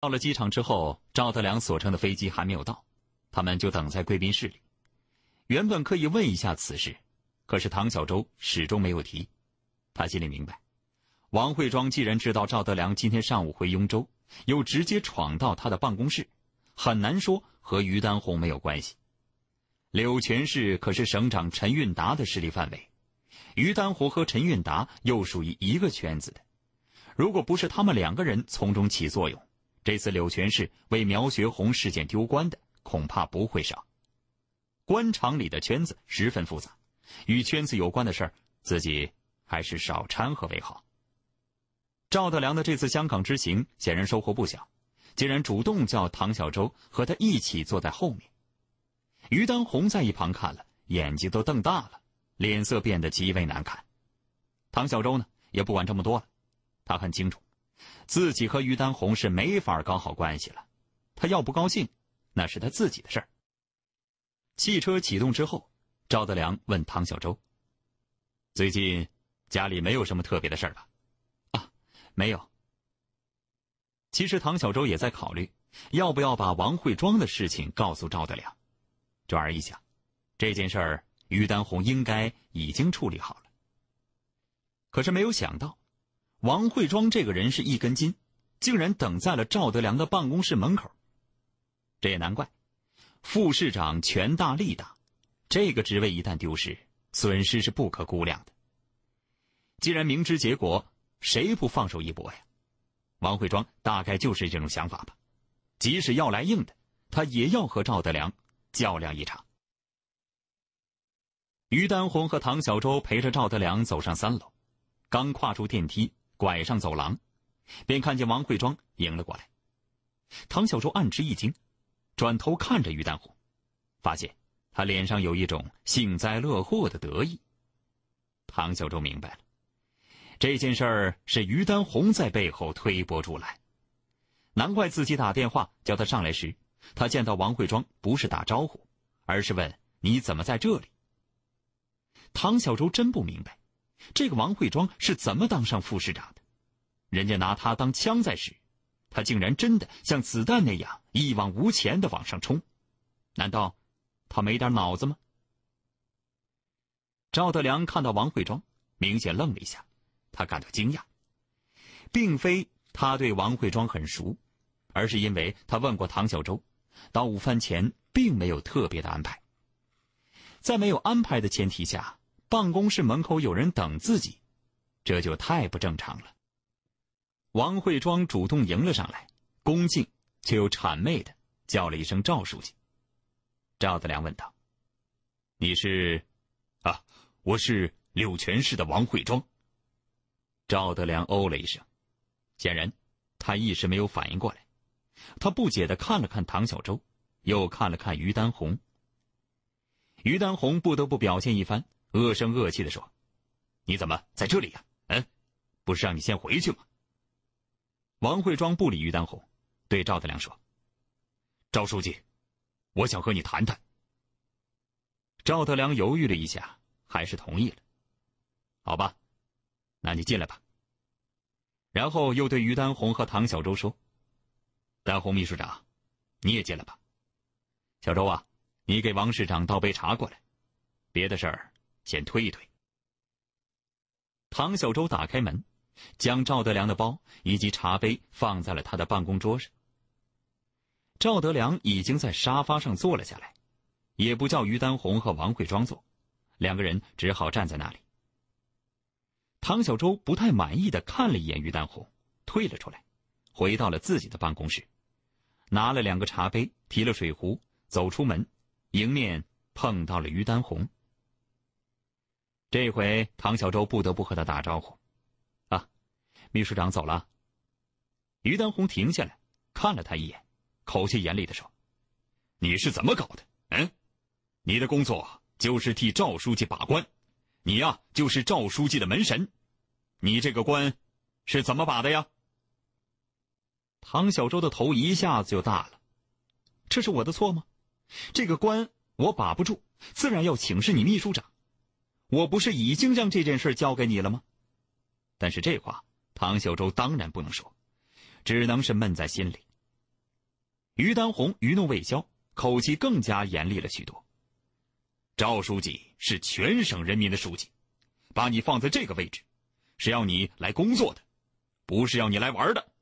到了机场之后，赵德良所乘的飞机还没有到，他们就等在贵宾室里。原本可以问一下此事，可是唐小舟始终没有提。他心里明白，王慧庄既然知道赵德良今天上午回雍州，又直接闯到他的办公室，很难说和于丹红没有关系。柳泉市可是省长陈运达的势力范围，于丹红和陈运达又属于一个圈子的，如果不是他们两个人从中起作用。这次柳泉市为苗学红事件丢官的恐怕不会少，官场里的圈子十分复杂，与圈子有关的事儿，自己还是少掺和为好。赵德良的这次香港之行显然收获不小，竟然主动叫唐小舟和他一起坐在后面。于丹红在一旁看了，眼睛都瞪大了，脸色变得极为难看。唐小舟呢，也不管这么多了，他很清楚。自己和于丹红是没法搞好关系了，他要不高兴，那是他自己的事儿。汽车启动之后，赵德良问唐小舟：“最近家里没有什么特别的事儿吧？”“啊，没有。”其实唐小舟也在考虑要不要把王慧庄的事情告诉赵德良，转而一想，这件事儿于丹红应该已经处理好了。可是没有想到。王慧庄这个人是一根筋，竟然等在了赵德良的办公室门口。这也难怪，副市长权大力大，这个职位一旦丢失，损失是不可估量的。既然明知结果，谁不放手一搏呀？王慧庄大概就是这种想法吧。即使要来硬的，他也要和赵德良较量一场。于丹红和唐小舟陪着赵德良走上三楼，刚跨出电梯。拐上走廊，便看见王慧庄迎了过来。唐小舟暗吃一惊，转头看着于丹红，发现他脸上有一种幸灾乐祸的得意。唐小舟明白了，这件事儿是于丹红在背后推波助澜。难怪自己打电话叫他上来时，他见到王慧庄不是打招呼，而是问你怎么在这里。唐小舟真不明白。这个王慧庄是怎么当上副市长的？人家拿他当枪在使，他竟然真的像子弹那样一往无前的往上冲，难道他没点脑子吗？赵德良看到王慧庄，明显愣了一下，他感到惊讶，并非他对王慧庄很熟，而是因为他问过唐小舟，到午饭前并没有特别的安排，在没有安排的前提下。办公室门口有人等自己，这就太不正常了。王慧庄主动迎了上来，恭敬却又谄媚的叫了一声“赵书记”。赵德良问道：“你是？啊，我是柳泉市的王慧庄。”赵德良哦了一声，显然他一时没有反应过来。他不解的看了看唐小舟，又看了看于丹红。于丹红不得不表现一番。恶声恶气的说：“你怎么在这里呀？嗯，不是让你先回去吗？”王慧庄不理于丹红，对赵德良说：“赵书记，我想和你谈谈。”赵德良犹豫了一下，还是同意了。“好吧，那你进来吧。”然后又对于丹红和唐小舟说：“丹红秘书长，你也进来吧。小周啊，你给王市长倒杯茶过来。别的事儿……”先推一推。唐小舟打开门，将赵德良的包以及茶杯放在了他的办公桌上。赵德良已经在沙发上坐了下来，也不叫于丹红和王桂庄坐，两个人只好站在那里。唐小舟不太满意的看了一眼于丹红，退了出来，回到了自己的办公室，拿了两个茶杯，提了水壶，走出门，迎面碰到了于丹红。这回唐小舟不得不和他打招呼，啊，秘书长走了。于丹红停下来看了他一眼，口气严厉的说：“你是怎么搞的？嗯，你的工作就是替赵书记把关，你呀就是赵书记的门神，你这个关是怎么把的呀？”唐小舟的头一下子就大了，这是我的错吗？这个关我把不住，自然要请示你秘书长。我不是已经将这件事交给你了吗？但是这话，唐秀洲当然不能说，只能是闷在心里。于丹红余怒未消，口气更加严厉了许多。赵书记是全省人民的书记，把你放在这个位置，是要你来工作的，不是要你来玩的。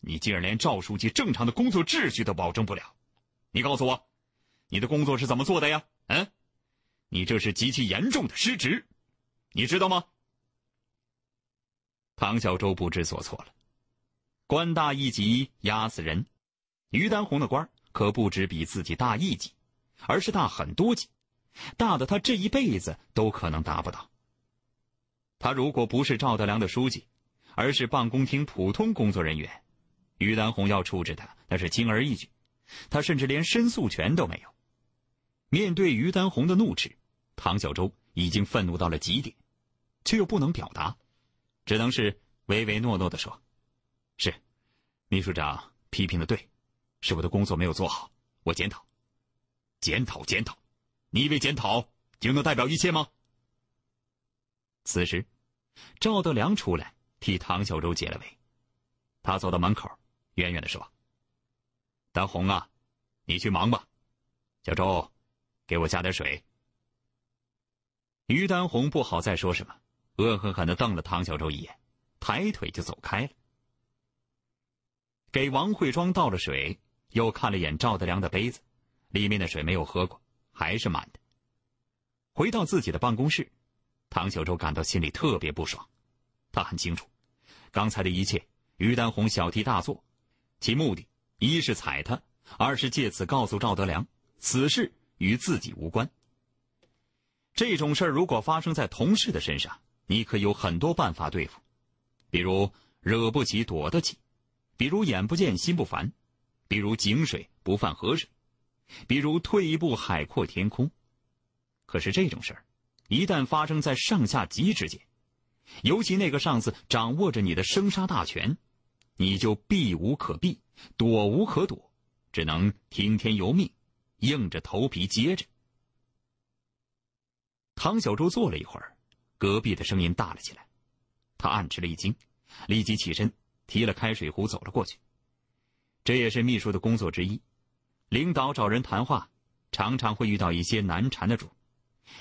你竟然连赵书记正常的工作秩序都保证不了，你告诉我，你的工作是怎么做的呀？嗯。你这是极其严重的失职，你知道吗？唐小舟不知所措了。官大一级压死人，于丹红的官可不止比自己大一级，而是大很多级，大的他这一辈子都可能达不到。他如果不是赵德良的书记，而是办公厅普通工作人员，于丹红要处置他那是轻而易举，他甚至连申诉权都没有。面对于丹红的怒斥，唐小舟已经愤怒到了极点，却又不能表达，只能是唯唯诺诺地说：“是，秘书长批评的对，是我的工作没有做好，我检讨，检讨，检讨。你以为检讨就能代表一切吗？”此时，赵德良出来替唐小舟解了围，他走到门口，远远的说：“丹红啊，你去忙吧，小周。”给我加点水。于丹红不好再说什么，恶狠狠地瞪了唐小舟一眼，抬腿就走开了。给王慧庄倒了水，又看了眼赵德良的杯子，里面的水没有喝过，还是满的。回到自己的办公室，唐小舟感到心里特别不爽。他很清楚，刚才的一切，于丹红小题大做，其目的，一是踩他，二是借此告诉赵德良此事。与自己无关。这种事儿如果发生在同事的身上，你可有很多办法对付，比如惹不起躲得起，比如眼不见心不烦，比如井水不犯河水，比如退一步海阔天空。可是这种事儿，一旦发生在上下级之间，尤其那个上司掌握着你的生杀大权，你就避无可避，躲无可躲，只能听天由命。硬着头皮接着。唐小舟坐了一会儿，隔壁的声音大了起来，他暗吃了一惊，立即起身提了开水壶走了过去。这也是秘书的工作之一，领导找人谈话，常常会遇到一些难缠的主，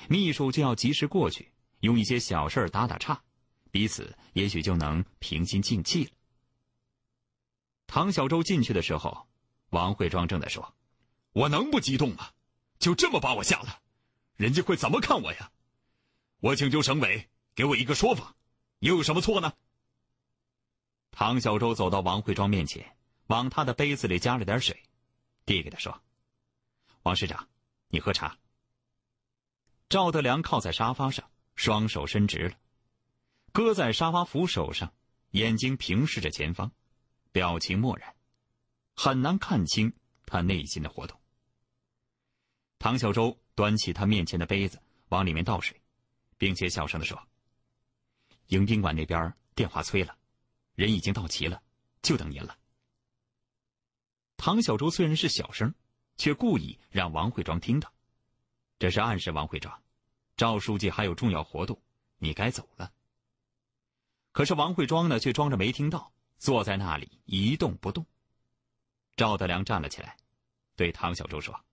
秘书就要及时过去，用一些小事打打岔，彼此也许就能平心静气了。唐小舟进去的时候，王慧庄正在说。我能不激动吗？就这么把我吓了，人家会怎么看我呀？我请求省委给我一个说法，又有什么错呢？唐小舟走到王慧庄面前，往他的杯子里加了点水，递给他说：“王市长，你喝茶。”赵德良靠在沙发上，双手伸直了，搁在沙发扶手上，眼睛平视着前方，表情漠然，很难看清他内心的活动。唐小舟端起他面前的杯子，往里面倒水，并且小声地说：“迎宾馆那边电话催了，人已经到齐了，就等您了。”唐小舟虽然是小声，却故意让王慧庄听到，这是暗示王会庄，赵书记还有重要活动，你该走了。可是王会庄呢，却装着没听到，坐在那里一动不动。赵德良站了起来，对唐小舟说。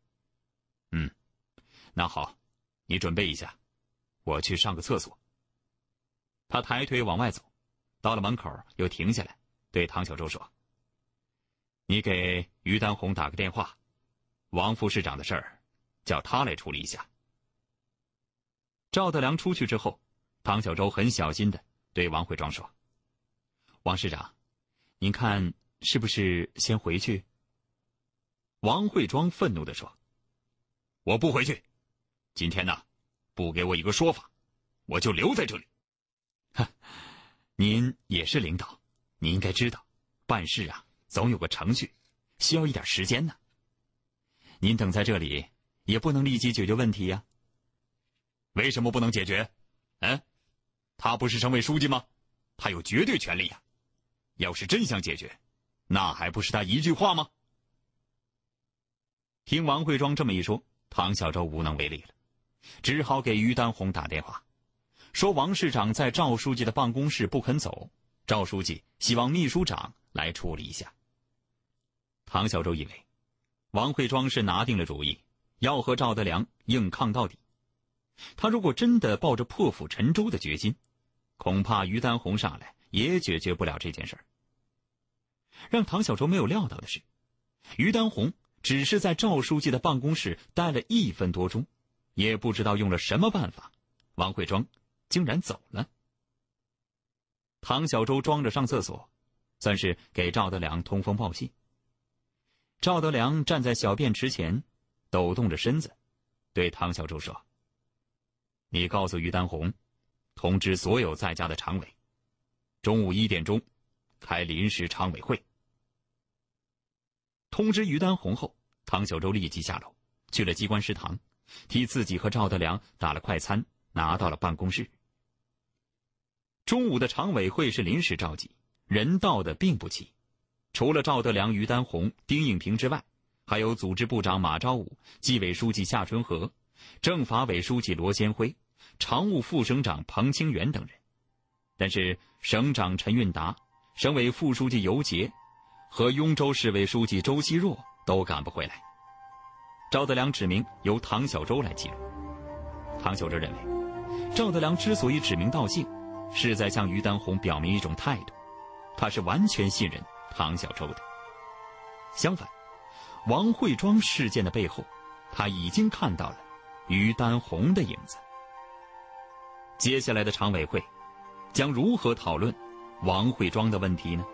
那好，你准备一下，我去上个厕所。他抬腿往外走，到了门口又停下来，对唐小舟说：“你给于丹红打个电话，王副市长的事儿，叫他来处理一下。”赵德良出去之后，唐小舟很小心的对王会庄说：“王市长，您看是不是先回去？”王会庄愤怒的说：“我不回去。”今天呢，不给我一个说法，我就留在这里。哈，您也是领导，你应该知道，办事啊总有个程序，需要一点时间呢。您等在这里，也不能立即解决问题呀。为什么不能解决？嗯，他不是省委书记吗？他有绝对权利呀。要是真想解决，那还不是他一句话吗？听王慧庄这么一说，唐小舟无能为力了。只好给于丹红打电话，说王市长在赵书记的办公室不肯走，赵书记希望秘书长来处理一下。唐小舟以为，王会庄是拿定了主意，要和赵德良硬抗到底。他如果真的抱着破釜沉舟的决心，恐怕于丹红上来也解决不了这件事儿。让唐小舟没有料到的是，于丹红只是在赵书记的办公室待了一分多钟。也不知道用了什么办法，王慧庄竟然走了。唐小舟装着上厕所，算是给赵德良通风报信。赵德良站在小便池前，抖动着身子，对唐小舟说：“你告诉于丹红，通知所有在家的常委，中午一点钟开临时常委会。”通知于丹红后，唐小舟立即下楼去了机关食堂。替自己和赵德良打了快餐，拿到了办公室。中午的常委会是临时召集，人到的并不齐，除了赵德良、于丹红、丁应平之外，还有组织部长马昭武、纪委书记夏春和、政法委书记罗先辉、常务副省长彭清源等人，但是省长陈运达、省委副书记尤杰，和雍州市委书记周希若都赶不回来。赵德良指名由唐小舟来记录。唐小舟认为，赵德良之所以指名道姓，是在向于丹红表明一种态度，他是完全信任唐小舟的。相反，王慧庄事件的背后，他已经看到了于丹红的影子。接下来的常委会，将如何讨论王慧庄的问题呢？